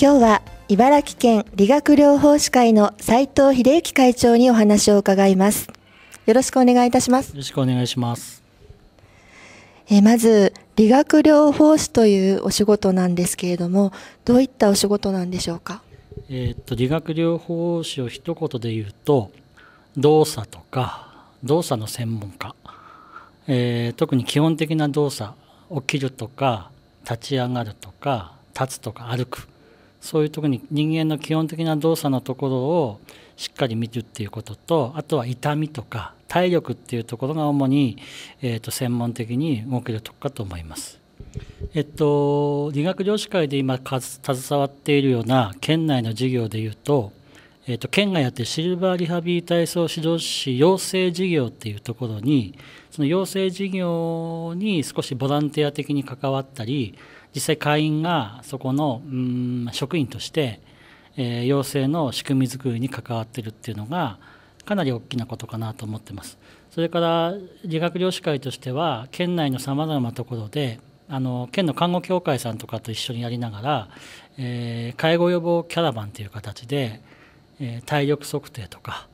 今日は茨城県理学療法士会の斉藤秀幸会長にお話を伺いますよろしくお願いいたしますよろしくお願いしますえまず理学療法士というお仕事なんですけれどもどういったお仕事なんでしょうかえっと理学療法士を一言で言うと動作とか動作の専門家、えー、特に基本的な動作起きるとか立ち上がるとか立つとか歩くそういうとこに人間の基本的な動作のところをしっかり見るっていうこととあとは痛みとか体力っていうところが主に、えーと、専門的に動けるとこかと思います。えっと、理学療師会で今携わっているような県内の事業でいうと、えっと、県がやってシルバーリハビリ体操指導士養成事業っていうところにその養成事業に少しボランティア的に関わったり実際会員がそこのうん職員として、えー、養成の仕組みづくりに関わってるっていうのがかなり大きなことかなと思ってます。それから理学療師会としては県内のさまざまなところであの県の看護協会さんとかと一緒にやりながら、えー、介護予防キャラバンという形で、えー、体力測定とか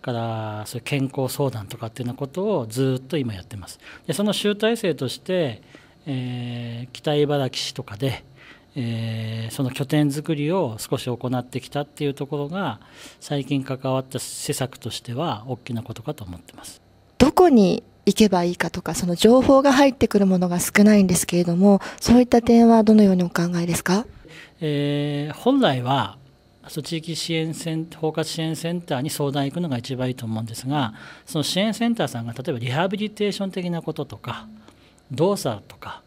からそういう健康相談とかっていうようなことをずっと今やってます。でその集大成としてえー、北茨城市とかで、えー、その拠点づくりを少し行ってきたっていうところが最近関わった施策としては大きなことかと思ってます。どこに行けばいいかとかその情報が入ってくるものが少ないんですけれどもそういった点はどのようにお考えですか、えー、本来は地域支援セン包括支援センターに相談行くのが一番いいと思うんですがその支援センターさんが例えばリハビリテーション的なこととか、うん動作とか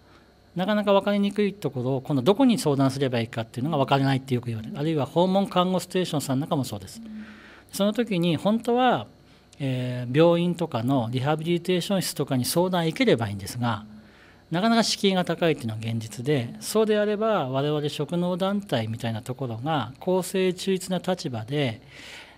なかなか分かりにくいところを今度どこに相談すればいいかっていうのが分からないってよく言われるあるいは訪問看護ステーションさんなんかもそうです。その時に本当は、えー、病院とかのリハビリテーション室とかに相談行ければいいんですがなかなか敷居が高いっていうのが現実でそうであれば我々職能団体みたいなところが公正中立な立場で、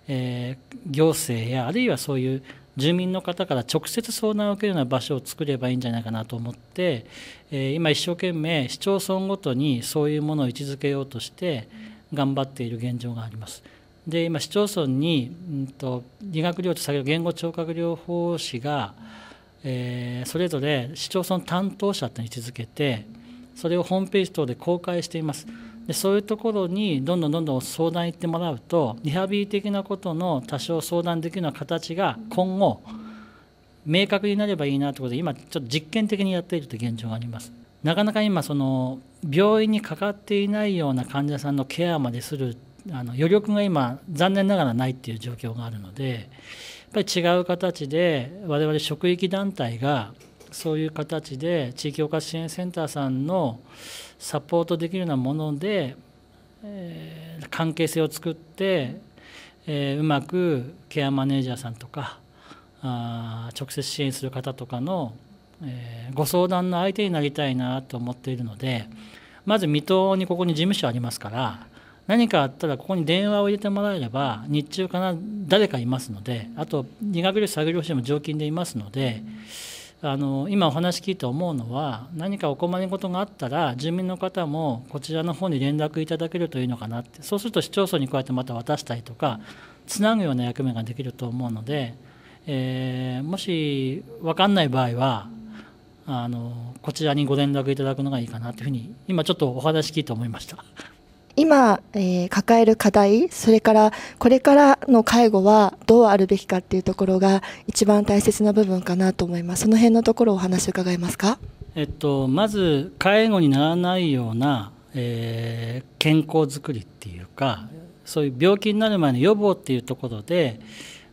えー、行政やあるいはそういう住民の方から直接相談を受けるような場所を作ればいいんじゃないかなと思って、え今一生懸命市町村ごとにそういうものを位置づけようとして頑張っている現状があります。で今市町村に、うんと、理学療法先ほど言語聴覚療法士が、えー、それぞれ市町村担当者と位置づけてそれをホームページ等で公開しています。でそういうところにどんどんどんどん相談行ってもらうとリハビリ的なことの多少相談できるような形が今後明確になればいいなということで今ちょっと実験的にやっているという現状があります。なかなか今その病院にかかっていないような患者さんのケアまでするあの余力が今残念ながらないっていう状況があるのでやっぱり違う形で我々職域団体がそういう形で地域包括支援センターさんのサポートできるようなもので、えー、関係性を作って、えー、うまくケアマネージャーさんとかあ直接支援する方とかの、えー、ご相談の相手になりたいなと思っているのでまず水戸にここに事務所ありますから何かあったらここに電話を入れてもらえれば日中かな誰かいますのであと理学療法作業士も常勤でいますので。うんあの今お話聞いて思うのは何かお困りごとがあったら住民の方もこちらの方に連絡いただけるといいのかなってそうすると市町村にこうやってまた渡したりとかつなぐような役目ができると思うので、えー、もし分かんない場合はあのこちらにご連絡いただくのがいいかなというふうに今ちょっとお話聞いて思いました。今、えー、抱える課題それからこれからの介護はどうあるべきかっていうところが一番大切な部分かなと思いますその辺のところお話伺えますか、えっと、まず介護にならないような、えー、健康づくりっていうかそういう病気になる前の予防っていうところで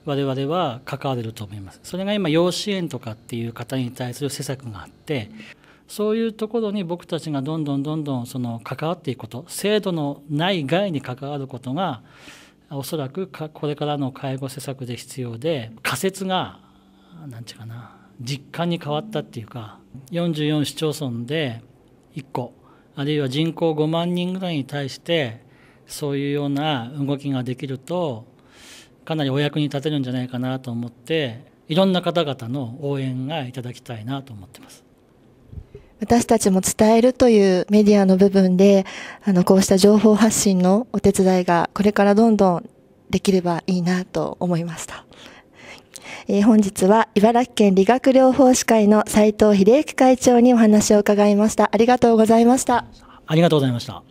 我々は関われると思いますそれが今養子縁とかっていう方に対する施策があって、うんそういうところに僕たちがどんどんどんどんその関わっていくこと制度のない外に関わることがおそらくこれからの介護施策で必要で仮説が何て言うかな実感に変わったっていうか44市町村で1個あるいは人口5万人ぐらいに対してそういうような動きができるとかなりお役に立てるんじゃないかなと思っていろんな方々の応援がいただきたいなと思ってます。私たちも伝えるというメディアの部分で、あの、こうした情報発信のお手伝いがこれからどんどんできればいいなと思いました。えー、本日は茨城県理学療法士会の斉藤秀幸会長にお話を伺いました。ありがとうございました。ありがとうございました。